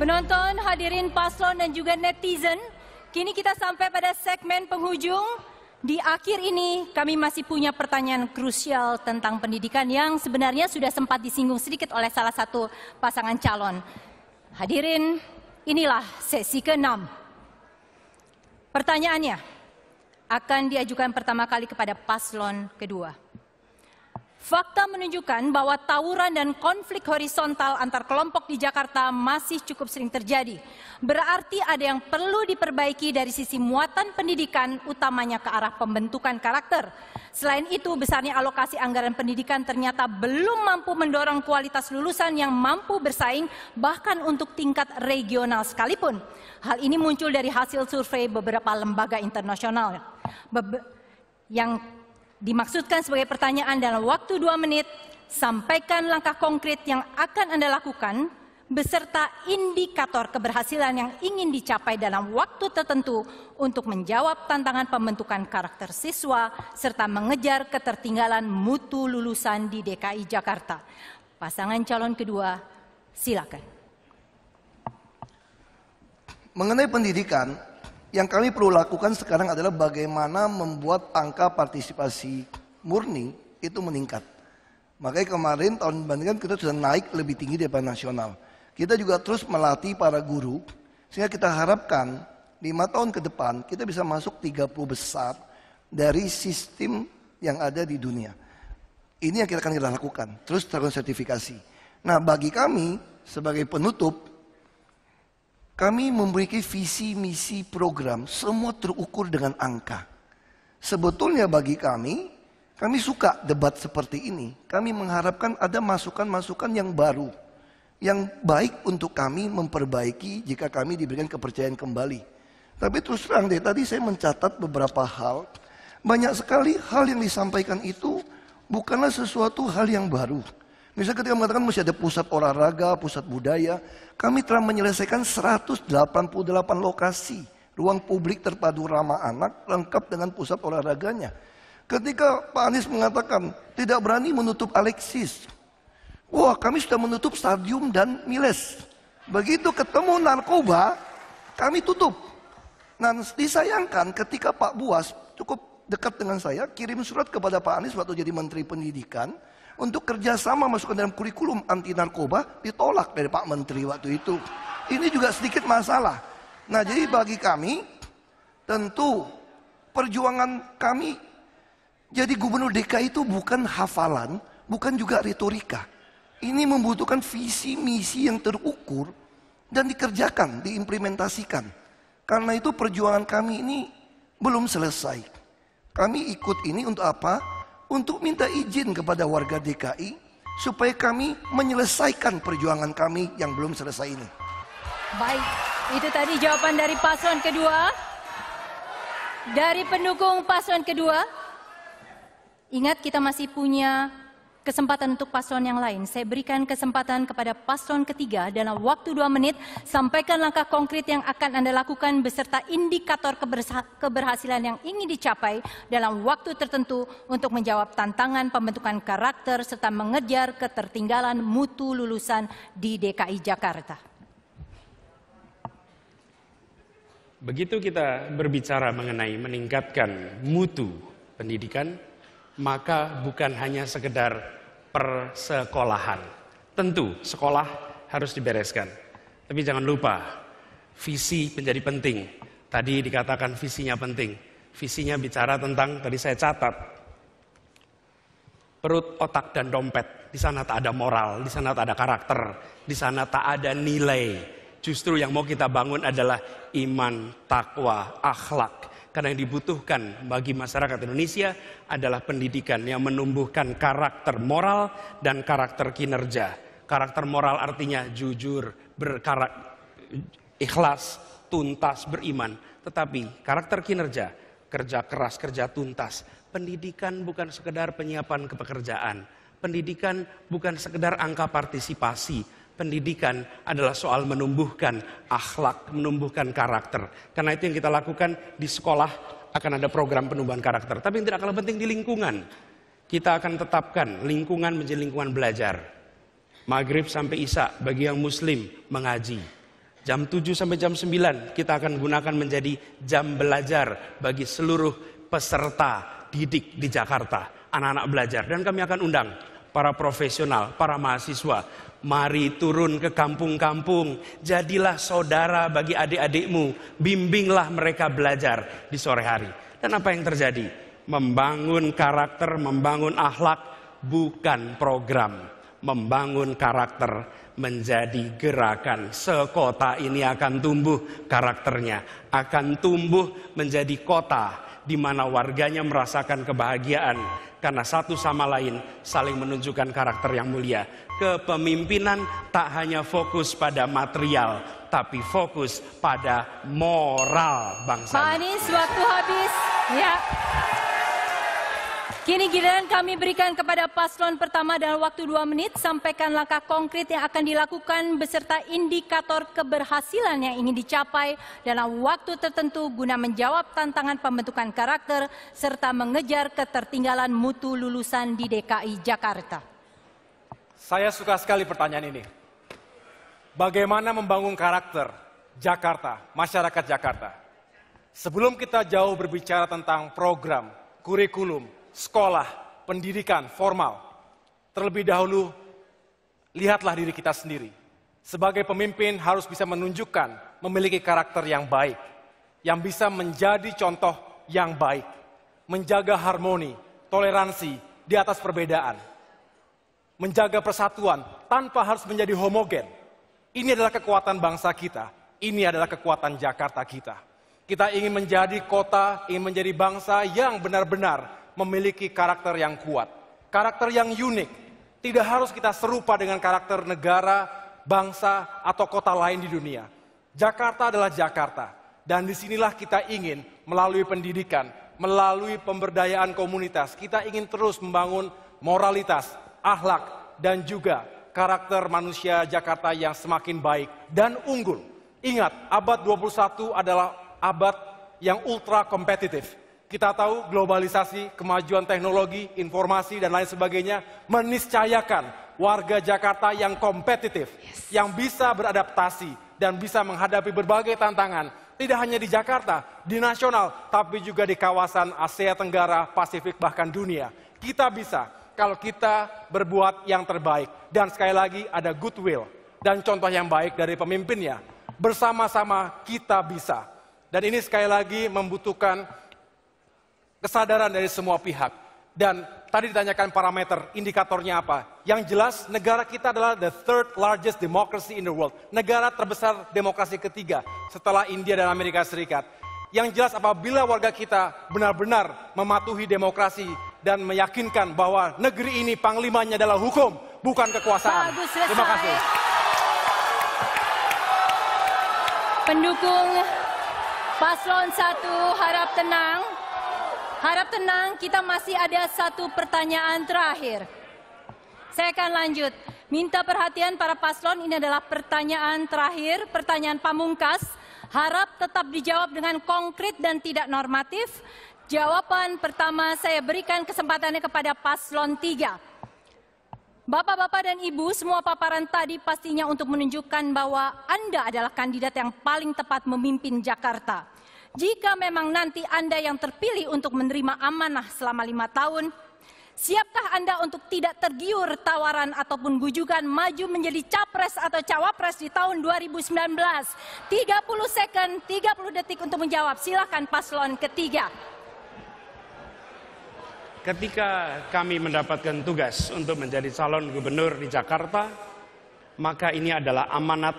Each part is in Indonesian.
Penonton, hadirin paslon dan juga netizen, kini kita sampai pada segmen penghujung. Di akhir ini kami masih punya pertanyaan krusial tentang pendidikan yang sebenarnya sudah sempat disinggung sedikit oleh salah satu pasangan calon. Hadirin, inilah sesi ke-6. Pertanyaannya akan diajukan pertama kali kepada paslon kedua. Fakta menunjukkan bahwa tawuran dan konflik horizontal antar kelompok di Jakarta masih cukup sering terjadi. Berarti ada yang perlu diperbaiki dari sisi muatan pendidikan utamanya ke arah pembentukan karakter. Selain itu, besarnya alokasi anggaran pendidikan ternyata belum mampu mendorong kualitas lulusan yang mampu bersaing bahkan untuk tingkat regional sekalipun. Hal ini muncul dari hasil survei beberapa lembaga internasional. Be yang dimaksudkan sebagai pertanyaan dalam waktu dua menit, sampaikan langkah konkret yang akan Anda lakukan, beserta indikator keberhasilan yang ingin dicapai dalam waktu tertentu untuk menjawab tantangan pembentukan karakter siswa, serta mengejar ketertinggalan mutu lulusan di DKI Jakarta. Pasangan calon kedua, silakan. Mengenai pendidikan, yang kami perlu lakukan sekarang adalah bagaimana membuat angka partisipasi murni itu meningkat. Makanya kemarin tahun dibandingkan kita sudah naik lebih tinggi daripada nasional. Kita juga terus melatih para guru, sehingga kita harapkan lima tahun ke depan kita bisa masuk 30 besar dari sistem yang ada di dunia. Ini yang kita akan kita lakukan, terus terus sertifikasi. Nah bagi kami sebagai penutup, kami memiliki visi, misi, program, semua terukur dengan angka. Sebetulnya bagi kami, kami suka debat seperti ini. Kami mengharapkan ada masukan-masukan yang baru, yang baik untuk kami memperbaiki jika kami diberikan kepercayaan kembali. Tapi terus terang deh, tadi saya mencatat beberapa hal. Banyak sekali hal yang disampaikan itu bukanlah sesuatu hal yang baru. Misalnya ketika mengatakan masih ada pusat olahraga, pusat budaya, kami telah menyelesaikan 188 lokasi ruang publik terpadu ramah anak lengkap dengan pusat olahraganya. Ketika Pak Anies mengatakan tidak berani menutup Alexis, wah kami sudah menutup stadium dan Miles. Begitu ketemu narkoba, kami tutup. Nah disayangkan ketika Pak Buas cukup dekat dengan saya, kirim surat kepada Pak Anies waktu jadi Menteri Pendidikan, untuk kerjasama masuk ke dalam kurikulum anti narkoba ditolak dari Pak Menteri waktu itu. Ini juga sedikit masalah. Nah jadi bagi kami tentu perjuangan kami jadi gubernur DKI itu bukan hafalan, bukan juga retorika. Ini membutuhkan visi misi yang terukur dan dikerjakan, diimplementasikan. Karena itu perjuangan kami ini belum selesai. Kami ikut ini untuk apa? untuk minta izin kepada warga DKI supaya kami menyelesaikan perjuangan kami yang belum selesai ini. Baik, itu tadi jawaban dari paslon kedua. Dari pendukung paslon kedua. Ingat kita masih punya kesempatan untuk paslon yang lain. Saya berikan kesempatan kepada paslon ketiga dalam waktu dua menit. Sampaikan langkah konkret yang akan Anda lakukan beserta indikator keberhasilan yang ingin dicapai dalam waktu tertentu untuk menjawab tantangan pembentukan karakter serta mengejar ketertinggalan mutu lulusan di DKI Jakarta. Begitu kita berbicara mengenai meningkatkan mutu pendidikan, maka bukan hanya sekedar persekolahan. Tentu sekolah harus dibereskan. Tapi jangan lupa, visi menjadi penting. Tadi dikatakan visinya penting. Visinya bicara tentang, tadi saya catat, perut, otak, dan dompet. Di sana tak ada moral, di sana tak ada karakter, di sana tak ada nilai. Justru yang mau kita bangun adalah iman, takwa, akhlak, karena yang dibutuhkan bagi masyarakat Indonesia adalah pendidikan yang menumbuhkan karakter moral dan karakter kinerja. Karakter moral artinya jujur, berkarak, ikhlas, tuntas, beriman. Tetapi karakter kinerja, kerja keras, kerja tuntas. Pendidikan bukan sekedar penyiapan kepekerjaan. Pendidikan bukan sekedar angka partisipasi, pendidikan adalah soal menumbuhkan akhlak, menumbuhkan karakter. Karena itu yang kita lakukan di sekolah akan ada program penumbuhan karakter. Tapi yang tidak kalah penting di lingkungan. Kita akan tetapkan lingkungan menjadi lingkungan belajar. Maghrib sampai Isya bagi yang muslim mengaji. Jam 7 sampai jam 9 kita akan gunakan menjadi jam belajar bagi seluruh peserta didik di Jakarta. Anak-anak belajar dan kami akan undang para profesional, para mahasiswa. Mari turun ke kampung-kampung, jadilah saudara bagi adik-adikmu, bimbinglah mereka belajar di sore hari. Dan apa yang terjadi? Membangun karakter, membangun akhlak bukan program. Membangun karakter menjadi gerakan. Sekota ini akan tumbuh karakternya, akan tumbuh menjadi kota di mana warganya merasakan kebahagiaan karena satu sama lain saling menunjukkan karakter yang mulia. Kepemimpinan tak hanya fokus pada material, tapi fokus pada moral bangsa. Manis, waktu habis. Ya. Kini giliran kami berikan kepada paslon pertama dalam waktu dua menit, sampaikan langkah konkret yang akan dilakukan beserta indikator keberhasilan yang ingin dicapai dalam waktu tertentu guna menjawab tantangan pembentukan karakter serta mengejar ketertinggalan mutu lulusan di DKI Jakarta. Saya suka sekali pertanyaan ini. Bagaimana membangun karakter Jakarta, masyarakat Jakarta? Sebelum kita jauh berbicara tentang program, kurikulum, sekolah, pendidikan formal. Terlebih dahulu, lihatlah diri kita sendiri. Sebagai pemimpin harus bisa menunjukkan memiliki karakter yang baik, yang bisa menjadi contoh yang baik, menjaga harmoni, toleransi di atas perbedaan, menjaga persatuan tanpa harus menjadi homogen. Ini adalah kekuatan bangsa kita, ini adalah kekuatan Jakarta kita. Kita ingin menjadi kota, ingin menjadi bangsa yang benar-benar memiliki karakter yang kuat, karakter yang unik. Tidak harus kita serupa dengan karakter negara, bangsa, atau kota lain di dunia. Jakarta adalah Jakarta. Dan disinilah kita ingin melalui pendidikan, melalui pemberdayaan komunitas, kita ingin terus membangun moralitas, ahlak dan juga karakter manusia Jakarta yang semakin baik dan unggul. Ingat, abad 21 adalah abad yang ultra kompetitif. Kita tahu globalisasi, kemajuan teknologi, informasi, dan lain sebagainya meniscayakan warga Jakarta yang kompetitif, yes. yang bisa beradaptasi dan bisa menghadapi berbagai tantangan. Tidak hanya di Jakarta, di nasional, tapi juga di kawasan Asia Tenggara, Pasifik, bahkan dunia. Kita bisa kalau kita berbuat yang terbaik. Dan sekali lagi ada goodwill dan contoh yang baik dari pemimpinnya. Bersama-sama kita bisa. Dan ini sekali lagi membutuhkan kesadaran dari semua pihak. Dan tadi ditanyakan parameter, indikatornya apa? Yang jelas negara kita adalah the third largest democracy in the world. Negara terbesar demokrasi ketiga setelah India dan Amerika Serikat. Yang jelas apabila warga kita benar-benar mematuhi demokrasi dan meyakinkan bahwa negeri ini panglimanya adalah hukum, bukan kekuasaan. Terima kasih. Pendukung Paslon 1 harap tenang. Harap tenang, kita masih ada satu pertanyaan terakhir. Saya akan lanjut. Minta perhatian para paslon, ini adalah pertanyaan terakhir, pertanyaan pamungkas. Harap tetap dijawab dengan konkret dan tidak normatif. Jawaban pertama saya berikan kesempatannya kepada paslon 3. Bapak-bapak dan ibu, semua paparan tadi pastinya untuk menunjukkan bahwa Anda adalah kandidat yang paling tepat memimpin Jakarta jika memang nanti Anda yang terpilih untuk menerima amanah selama lima tahun, siapkah Anda untuk tidak tergiur tawaran ataupun bujukan maju menjadi capres atau cawapres di tahun 2019? 30 second, 30 detik untuk menjawab. Silahkan paslon ketiga. Ketika kami mendapatkan tugas untuk menjadi calon gubernur di Jakarta, maka ini adalah amanat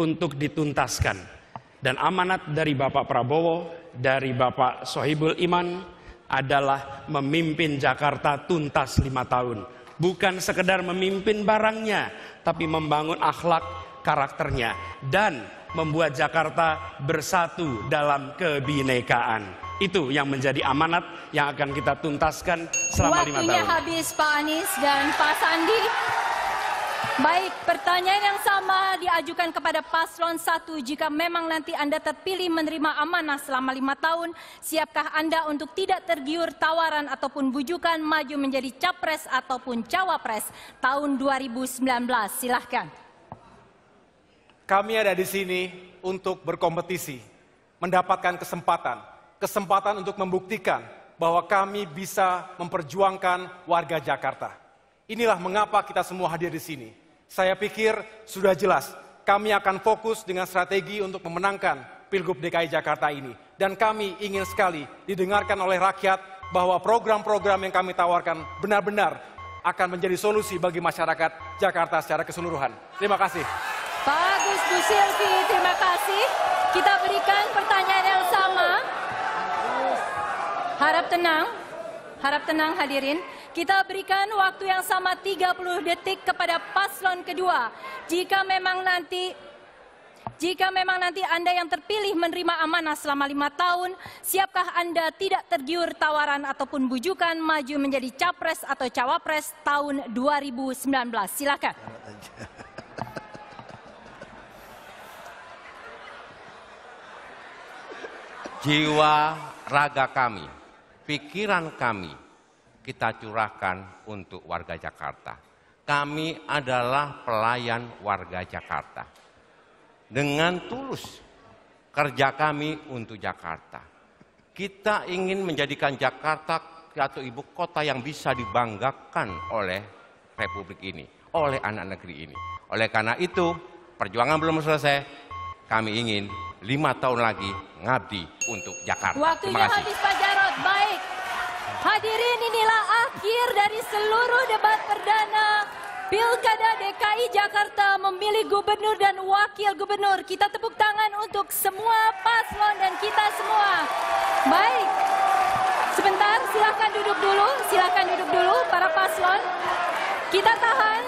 untuk dituntaskan. Dan amanat dari Bapak Prabowo, dari Bapak Sohibul Iman adalah memimpin Jakarta tuntas lima tahun. Bukan sekedar memimpin barangnya, tapi membangun akhlak karakternya. Dan membuat Jakarta bersatu dalam kebinekaan. Itu yang menjadi amanat yang akan kita tuntaskan selama lima tahun. Waktunya habis Pak Anies dan Pak Sandi. Baik, pertanyaan yang sama diajukan kepada paslon 1 jika memang nanti Anda terpilih menerima amanah selama lima tahun, siapkah Anda untuk tidak tergiur tawaran ataupun bujukan maju menjadi capres ataupun cawapres tahun 2019? Silahkan. Kami ada di sini untuk berkompetisi, mendapatkan kesempatan, kesempatan untuk membuktikan bahwa kami bisa memperjuangkan warga Jakarta. Inilah mengapa kita semua hadir di sini. Saya pikir sudah jelas, kami akan fokus dengan strategi untuk memenangkan Pilgub DKI Jakarta ini. Dan kami ingin sekali didengarkan oleh rakyat bahwa program-program yang kami tawarkan benar-benar akan menjadi solusi bagi masyarakat Jakarta secara keseluruhan. Terima kasih. Bagus Bu Silvi, terima kasih. Kita berikan pertanyaan yang sama. Harap tenang, harap tenang hadirin. Kita berikan waktu yang sama 30 detik kepada paslon kedua. Jika memang nanti jika memang nanti Anda yang terpilih menerima amanah selama lima tahun, siapkah Anda tidak tergiur tawaran ataupun bujukan maju menjadi capres atau cawapres tahun 2019? Silakan. Jiwa raga kami, pikiran kami, kita curahkan untuk warga Jakarta. Kami adalah pelayan warga Jakarta. Dengan tulus kerja kami untuk Jakarta. Kita ingin menjadikan Jakarta satu ibu kota yang bisa dibanggakan oleh Republik ini, oleh anak negeri ini. Oleh karena itu, perjuangan belum selesai, kami ingin lima tahun lagi ngabdi untuk Jakarta. Waktunya Terima kasih. habis Pak Hadirin inilah akhir dari seluruh debat perdana Pilkada DKI Jakarta memilih gubernur dan wakil gubernur. Kita tepuk tangan untuk semua paslon dan kita semua. Baik, sebentar silahkan duduk dulu, silahkan duduk dulu para paslon. Kita tahan,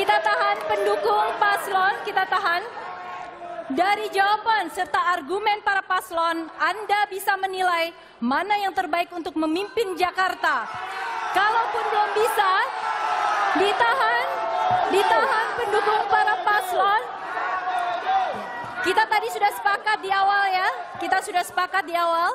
kita tahan pendukung paslon, kita tahan. Dari jawaban serta argumen para paslon, Anda bisa menilai mana yang terbaik untuk memimpin Jakarta. Kalaupun belum bisa, ditahan, ditahan pendukung para paslon. Kita tadi sudah sepakat di awal ya, kita sudah sepakat di awal.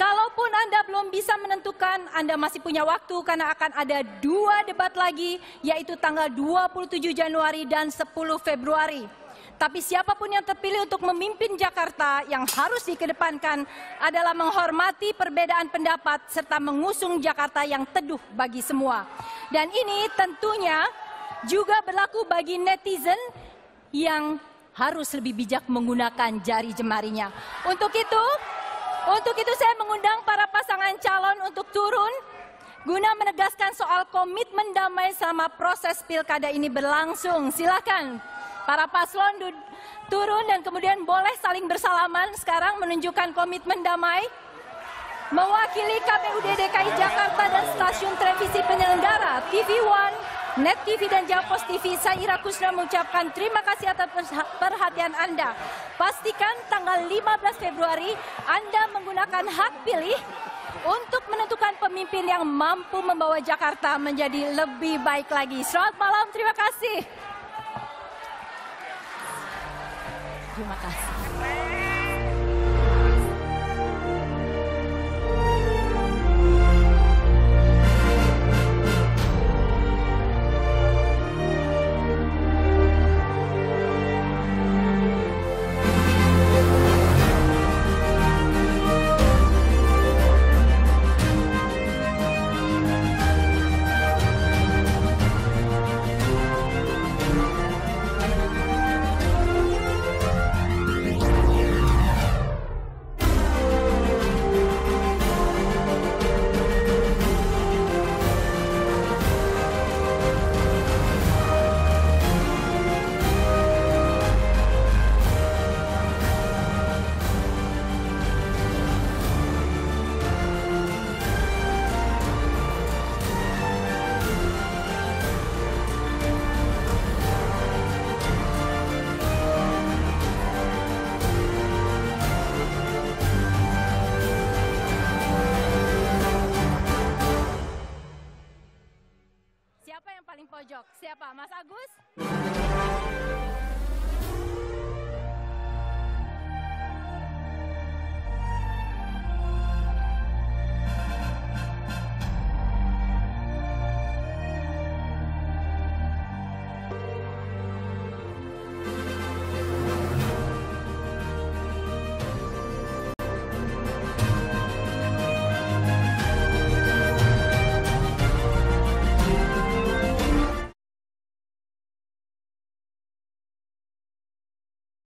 Kalaupun Anda belum bisa menentukan, Anda masih punya waktu karena akan ada dua debat lagi, yaitu tanggal 27 Januari dan 10 Februari. Tapi siapapun yang terpilih untuk memimpin Jakarta yang harus dikedepankan adalah menghormati perbedaan pendapat serta mengusung Jakarta yang teduh bagi semua. Dan ini tentunya juga berlaku bagi netizen yang harus lebih bijak menggunakan jari jemarinya. Untuk itu, untuk itu saya mengundang para pasangan calon untuk turun guna menegaskan soal komitmen damai selama proses pilkada ini berlangsung. Silakan. Para paslon turun dan kemudian boleh saling bersalaman sekarang menunjukkan komitmen damai. Mewakili KPU DKI Jakarta dan stasiun televisi penyelenggara TV One, Net TV dan Japos TV, Saira Kusra mengucapkan terima kasih atas perhatian Anda. Pastikan tanggal 15 Februari Anda menggunakan hak pilih untuk menentukan pemimpin yang mampu membawa Jakarta menjadi lebih baik lagi. Selamat malam, terima kasih. Terima kasih.